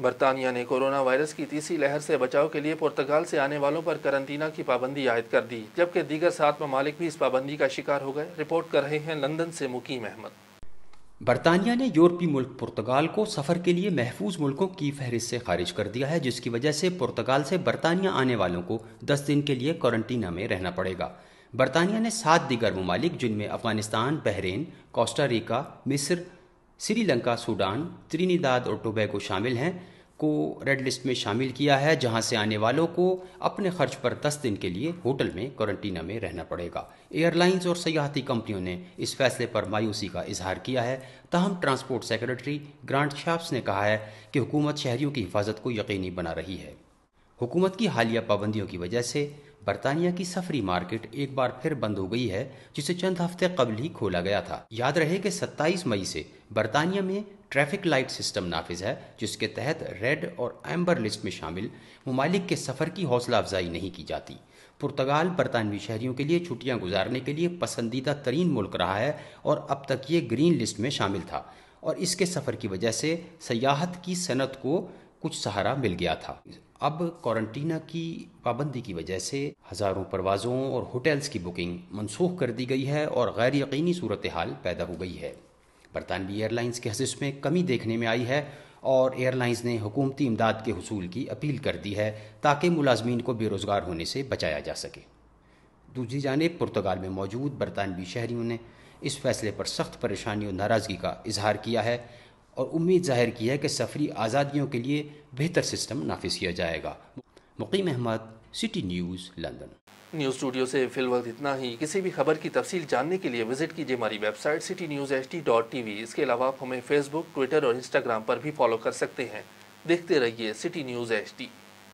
बरतानिया ने corona virus की तीसरी लहर से बचाव के लिए पुर्तगाल से आने वालों पर करंटीना की पाबंदी आयद कर दी जबकि दीगर सात ममालिक भी इस पाबंदी का शिकार हो गए रिपोर्ट कर रहे हैं लंदन से मुकीम अहमद बरतानिया ने यूरोपीय मुल्क पुर्तगाल को सफ़र के लिए महफूज मुल्कों की फहरिस्त से खारिज कर दिया है जिसकी वजह से पुर्तगाल से बरतानिया आने वालों को दस दिन के लिए क्वारंटीना में रहना पड़ेगा बरतानिया ने सात दीगर ममालिक जिनमें अफगानिस्तान बहरीन कोस्टा रिका मिस्र श्रीलंका सूडान त्रिनीदाद और टोबैगो शामिल हैं को रेड लिस्ट में शामिल किया है जहां से आने वालों को अपने खर्च पर 10 दिन के लिए होटल में क्वारंटीना में रहना पड़ेगा एयरलाइंस और सियाहती कंपनियों ने इस फैसले पर मायूसी का इजहार किया है तहम ट्रांसपोर्ट सेक्रेटरी ग्रांट शाप्स ने कहा है कि हुकूमत शहरियों की हिफाजत को यकीनी बना रही है हुकूमत की हालिया पाबंदियों की वजह से बरतानिया की सफरी मार्केट एक बार फिर बंद हो गई है जिसे चंद हफ्ते कबल ही खोला गया था याद रहे कि 27 मई से बरतानिया में ट्रैफिक लाइट सिस्टम नाफिज है जिसके तहत रेड और एम्बर लिस्ट में शामिल ममालिक के सफ़र की हौसला अफजाई नहीं की जाती पुर्तगाल बरतानवी शहरियों के लिए छुट्टियां गुजारने के लिए पसंदीदा तरीन मुल्क रहा है और अब तक ये ग्रीन लिस्ट में शामिल था और इसके सफ़र की वजह से सयाहत की सनत को कुछ सहारा मिल गया था अब क्वारंटीना की पाबंदी की वजह से हज़ारों परवाज़ों और होटल्स की बुकिंग मनसूख कर दी गई है और गैर यकीनी सूरत हाल पैदा हो गई है बरतानवी एयरलाइंस के हजिश में कमी देखने में आई है और एयरलाइंस ने हुकूमती इमदाद के हसूल की अपील कर दी है ताकि मुलाजमीन को बेरोज़गार होने से बचाया जा सके दूसरी जानब पुर्तगाल में मौजूद बरतानवी शहरीों ने इस फैसले पर सख्त परेशानी और नाराज़गी का इजहार किया है और उम्मीद जाहिर की है कि सफरी आज़ादियों के लिए बेहतर सिस्टम नाफिज किया जाएगा Muqeem Ahmed city news London news studio से फिल वक्त इतना ही किसी भी खबर की तफसील जानने के लिए विजिट कीजिए हमारी website city news H D dot T V इसके अलावा आप हमें फेसबुक ट्विटर और इंस्टाग्राम पर भी फॉलो कर सकते हैं देखते रहिए सिटी न्यूज़ एच डी